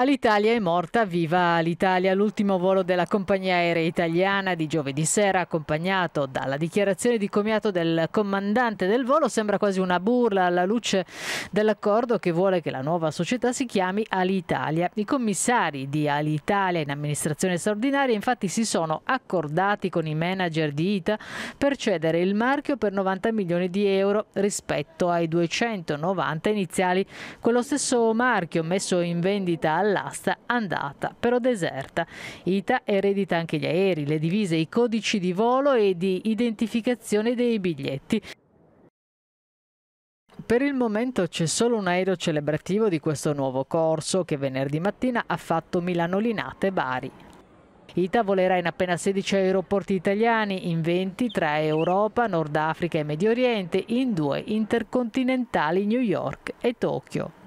All'Italia è morta viva l'Italia. L'ultimo volo della compagnia aerea italiana di giovedì sera, accompagnato dalla dichiarazione di comiato del comandante del volo, sembra quasi una burla alla luce dell'accordo che vuole che la nuova società si chiami Alitalia. I commissari di Alitalia in amministrazione straordinaria infatti si sono accordati con i manager di ITA per cedere il marchio per 90 milioni di euro rispetto ai 290 iniziali. Quello stesso marchio messo in vendita alla all'asta andata, però deserta. ITA eredita anche gli aerei, le divise, i codici di volo e di identificazione dei biglietti. Per il momento c'è solo un aereo celebrativo di questo nuovo corso che venerdì mattina ha fatto Milano-Linate-Bari. ITA volerà in appena 16 aeroporti italiani, in 20 tra Europa, Nord Africa e Medio Oriente, in due intercontinentali New York e Tokyo.